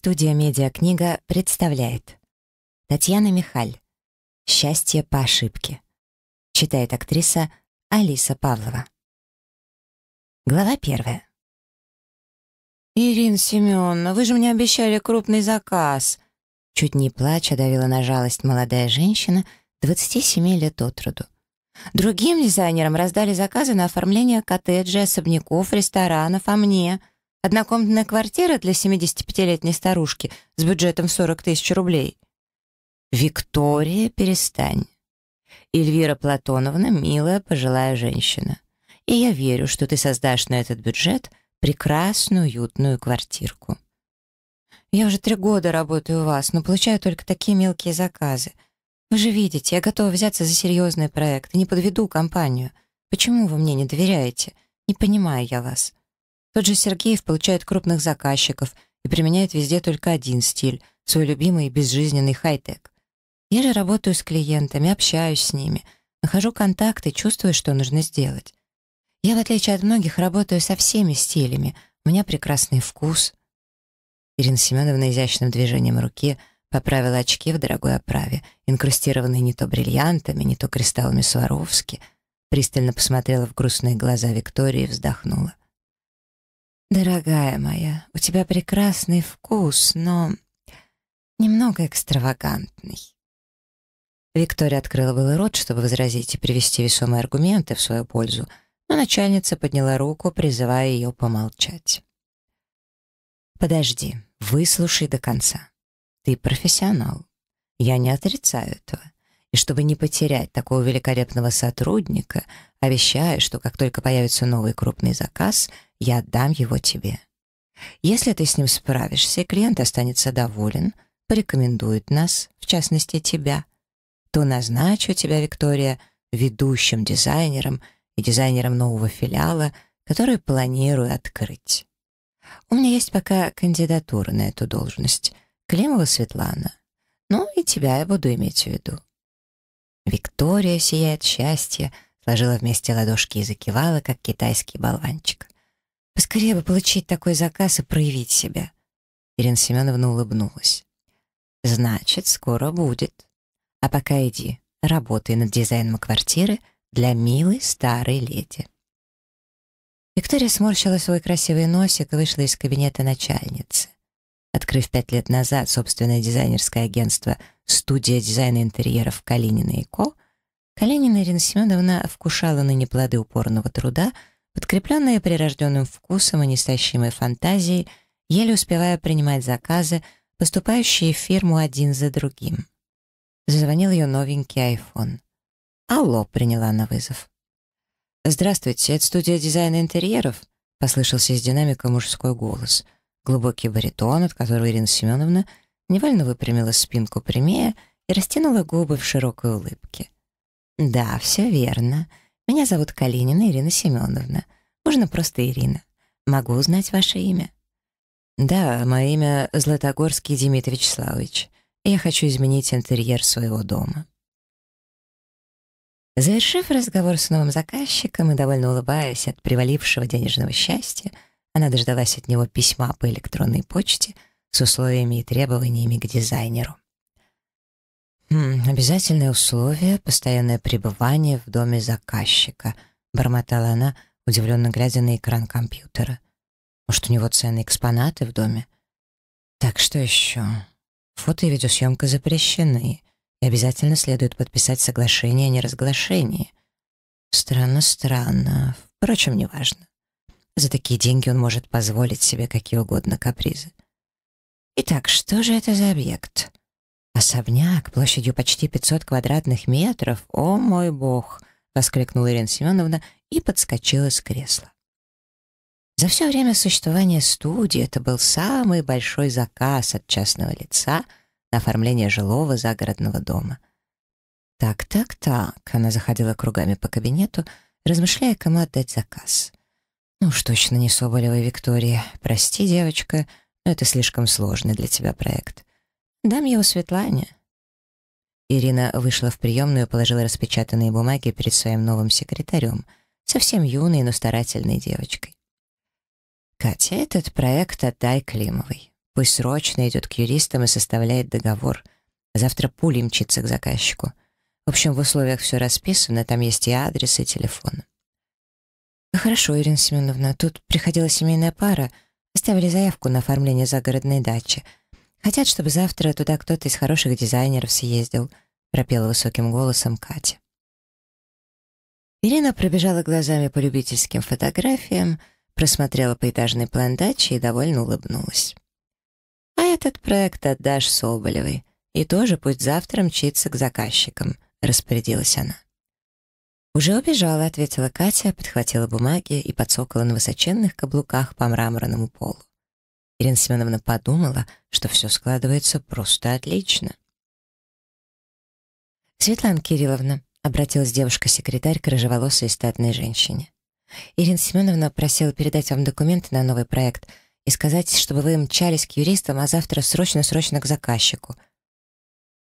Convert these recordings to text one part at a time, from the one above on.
Студия «Медиакнига» представляет Татьяна Михаль «Счастье по ошибке» Читает актриса Алиса Павлова Глава первая «Ирина Семеновна, вы же мне обещали крупный заказ!» Чуть не плача давила на жалость молодая женщина 27 лет от роду. Другим дизайнерам раздали заказы на оформление коттеджей, особняков, ресторанов, а мне — Однокомнатная квартира для 75-летней старушки с бюджетом в 40 тысяч рублей. Виктория, перестань. Эльвира Платоновна — милая пожилая женщина. И я верю, что ты создашь на этот бюджет прекрасную уютную квартирку. Я уже три года работаю у вас, но получаю только такие мелкие заказы. Вы же видите, я готова взяться за серьезный проект не подведу компанию. Почему вы мне не доверяете? Не понимаю я вас. Тот же Сергеев получает крупных заказчиков и применяет везде только один стиль — свой любимый безжизненный хай-тек. Я же работаю с клиентами, общаюсь с ними, нахожу контакты, чувствую, что нужно сделать. Я, в отличие от многих, работаю со всеми стилями, у меня прекрасный вкус. Ирина Семеновна изящным движением руки поправила очки в дорогой оправе, инкрустированные не то бриллиантами, не то кристаллами Сваровски, пристально посмотрела в грустные глаза Виктории и вздохнула. «Дорогая моя, у тебя прекрасный вкус, но немного экстравагантный». Виктория открыла было рот, чтобы возразить и привести весомые аргументы в свою пользу, но начальница подняла руку, призывая ее помолчать. «Подожди, выслушай до конца. Ты профессионал. Я не отрицаю этого. И чтобы не потерять такого великолепного сотрудника, а обещаю, что как только появится новый крупный заказ, я отдам его тебе. Если ты с ним справишься, и клиент останется доволен, порекомендует нас, в частности тебя, то назначу тебя, Виктория, ведущим дизайнером и дизайнером нового филиала, который планирую открыть. У меня есть пока кандидатура на эту должность. Климова Светлана. Ну и тебя я буду иметь в виду. Виктория сияет счастье, сложила вместе ладошки и закивала, как китайский болванчик. Поскорее бы получить такой заказ и проявить себя. Ирина Семеновна улыбнулась. Значит, скоро будет. А пока иди, работай над дизайном квартиры для милой старой леди. Виктория сморщила свой красивый носик и вышла из кабинета начальницы открыв пять лет назад собственное дизайнерское агентство «Студия дизайна интерьеров Калинина и Ко», Калинина Ирина Семеновна вкушала ныне плоды упорного труда, подкрепленная прирожденным вкусом и нестащимой фантазией, еле успевая принимать заказы, поступающие в фирму один за другим. Зазвонил ее новенький iPhone. «Алло», — приняла на вызов. «Здравствуйте, это студия дизайна интерьеров?» — послышался из динамика мужской голос — Глубокий баритон, от которого Ирина Семеновна невольно выпрямила спинку прямее и растянула губы в широкой улыбке. «Да, все верно. Меня зовут Калинина Ирина Семеновна. Можно просто Ирина. Могу узнать ваше имя?» «Да, мое имя Златогорский Дмитрий Вячеславович. Я хочу изменить интерьер своего дома». Завершив разговор с новым заказчиком и довольно улыбаясь от привалившего денежного счастья, она дождалась от него письма по электронной почте с условиями и требованиями к дизайнеру. «Хм, «Обязательное условие — постоянное пребывание в доме заказчика», — бормотала она, удивленно глядя на экран компьютера. «Может, у него ценные экспонаты в доме?» «Так, что еще?» «Фото и видеосъемка запрещены, и обязательно следует подписать соглашение о неразглашении». «Странно-странно, впрочем, неважно». За такие деньги он может позволить себе какие угодно капризы. Итак, что же это за объект? Особняк площадью почти 500 квадратных метров. О мой бог! воскликнула Ирина Семеновна и подскочила с кресла. За все время существования студии это был самый большой заказ от частного лица на оформление жилого загородного дома. Так, так, так, она заходила кругами по кабинету, размышляя, кому отдать заказ. «Ну уж точно не Соболева Виктория. Прости, девочка, но это слишком сложный для тебя проект. Дам его Светлане». Ирина вышла в приемную и положила распечатанные бумаги перед своим новым секретарем, совсем юной, но старательной девочкой. «Катя, этот проект отдай Климовой. Пусть срочно идет к юристам и составляет договор. Завтра пули мчится к заказчику. В общем, в условиях все расписано, там есть и адрес, и телефон». «Хорошо, Ирина Семеновна, тут приходила семейная пара, оставили заявку на оформление загородной дачи. Хотят, чтобы завтра туда кто-то из хороших дизайнеров съездил», пропела высоким голосом Катя. Ирина пробежала глазами по любительским фотографиям, просмотрела поэтажный план дачи и довольно улыбнулась. «А этот проект отдашь Соболевой, и тоже пусть завтра мчится к заказчикам», — распорядилась она. «Уже убежала», — ответила Катя, подхватила бумаги и подсокала на высоченных каблуках по мраморному полу. Ирина Семеновна подумала, что все складывается просто отлично. «Светлана Кирилловна», — обратилась девушка-секретарь к рыжеволосой и статной женщине. «Ирина Семеновна просила передать вам документы на новый проект и сказать, чтобы вы мчались к юристам, а завтра срочно-срочно к заказчику».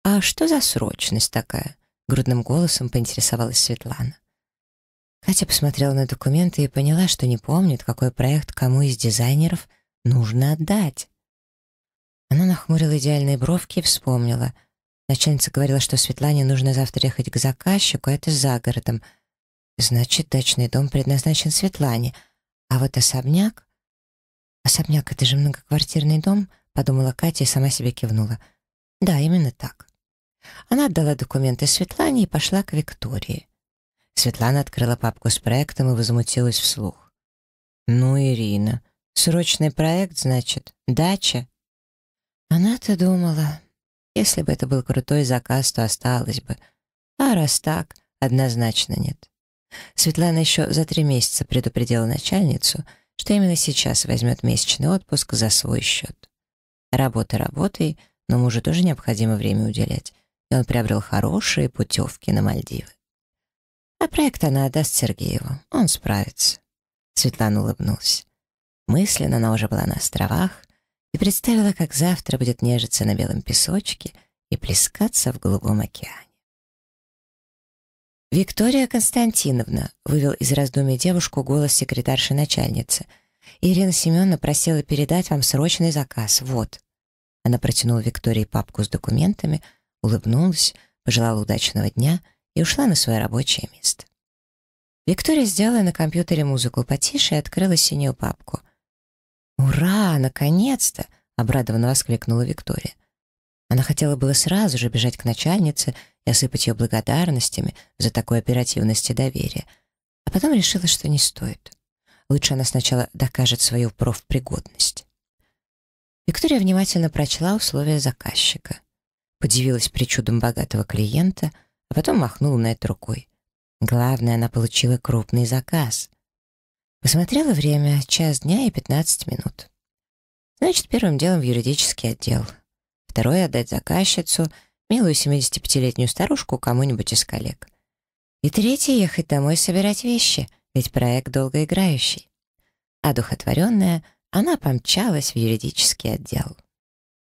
«А что за срочность такая?» — грудным голосом поинтересовалась Светлана. Катя посмотрела на документы и поняла, что не помнит, какой проект кому из дизайнеров нужно отдать. Она нахмурила идеальные бровки и вспомнила. Начальница говорила, что Светлане нужно завтра ехать к заказчику, а это за городом. Значит, дачный дом предназначен Светлане. А вот особняк... «Особняк — это же многоквартирный дом», — подумала Катя и сама себе кивнула. «Да, именно так». Она отдала документы Светлане и пошла к Виктории. Светлана открыла папку с проектом и возмутилась вслух. «Ну, Ирина, срочный проект, значит, дача?» Она-то думала, если бы это был крутой заказ, то осталось бы. А раз так, однозначно нет. Светлана еще за три месяца предупредила начальницу, что именно сейчас возьмет месячный отпуск за свой счет. Работа работой, но мужу тоже необходимо время уделять, и он приобрел хорошие путевки на Мальдивы. А проект она отдаст Сергееву. Он справится. Светлана улыбнулась. Мысленно она уже была на островах и представила, как завтра будет нежиться на белом песочке и плескаться в голубом океане. «Виктория Константиновна», — вывел из раздумий девушку голос секретарши-начальницы. «Ирина Семеновна просила передать вам срочный заказ. Вот». Она протянула Виктории папку с документами, улыбнулась, пожелала удачного дня — и ушла на свое рабочее место. Виктория сделала на компьютере музыку потише и открыла синюю папку. «Ура! Наконец-то!» — обрадованно воскликнула Виктория. Она хотела было сразу же бежать к начальнице и осыпать ее благодарностями за такую оперативность и доверие, а потом решила, что не стоит. Лучше она сначала докажет свою профпригодность. Виктория внимательно прочла условия заказчика. Подивилась причудам богатого клиента — а потом махнул на это рукой. Главное, она получила крупный заказ. Посмотрела время — час дня и 15 минут. Значит, первым делом в юридический отдел. Второе — отдать заказчицу, милую 75-летнюю старушку, кому-нибудь из коллег. И третье — ехать домой собирать вещи, ведь проект долгоиграющий. А а она помчалась в юридический отдел.